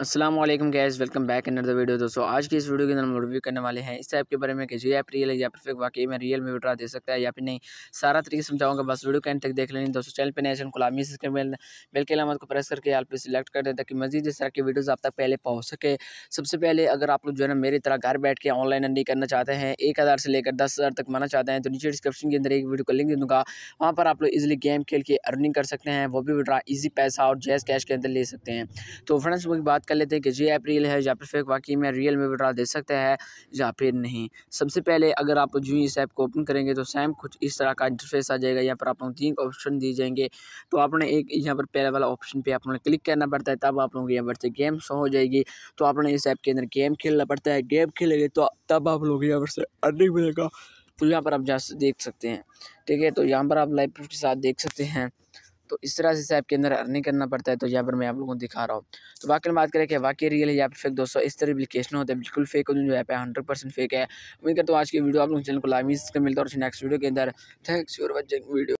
Aslam guys welcome back in the video दोस्तों आज की इस वीडियो के अंदर हम रिव्यू करने वाले हैं इस ऐप के बारे में कि जी ऐप रियल है या फिर वाकई में रियल में विड्रा दे सकता है या फिर नहीं सारा तरीके समझाऊंगा बस वीडियो के तक देख लेनी दोस्तों चैनल पर नए गुलामी से बिल के अलामत को प्रेस करके आप सिलेक्ट कर दें ताकि मजीद इस तरह की वीडियोज़ आप तक पहले पहुँच सके सबसे पहले अगर आप लोग जो है ना मेरी तरह घर बैठ के ऑनलाइन अर्निंग करना चाहते हैं एक हज़ार से लेकर दस हज़ार तक माना चाहते हैं तो नीचे डिस्क्रिप्शन के अंदर एक वीडियो का लिंक दे दूँगा वहाँ पर आप लोग ईजिली गेम खेल के अर्निंग कर सकते हैं वो भी विड्रा ईजी पैसा और जैस कैश के अंदर ले सकते हैं तो फ्रेंड्स वो बात कर लेते हैं कि जी ऐप रियल है या फिर फेक वाकई में रियल में विड्रा दे सकते हैं या फिर नहीं सबसे पहले अगर आप जो इस ऐप को ओपन करेंगे तो सेम कुछ इस तरह का इंटरफेस आ जाएगा यहाँ पर आप लोग तीन ऑप्शन दिए जाएंगे तो आपने एक यहाँ पर पहले वाला ऑप्शन पर आप लोगों क्लिक करना पड़ता है तब आप लोगों के यहाँ पर से गेम शो हो जाएगी तो आपने इस ऐप के अंदर गेम खेलना पड़ता है गेम खेलेंगे तो तब आप लोग यहाँ पर से अर्निंग मिलेगा तो यहाँ पर आप जा देख सकते हैं ठीक है तो यहाँ पर आप लाइव के साथ देख सकते हैं तो इस तरह से ऐप के अंदर अर्निंग करना पड़ता है तो यहाँ पर मैं आप लोगों को दिखा रहा हूँ तो वाकई बात करें कि वाकई रियल है या पर फेक दोस्तों इस तरह एप्लीकेशन होता है बिल्कुल फेक जो ऐप है हंड्रेड परसेंट फेक है उम्मीद करता हूँ आज की वीडियो आप लोग चैनल को लाइव मिलता है और नेक्स्ट वीडियो के अंदर थैंक्स फॉर वॉचिंग वीडियो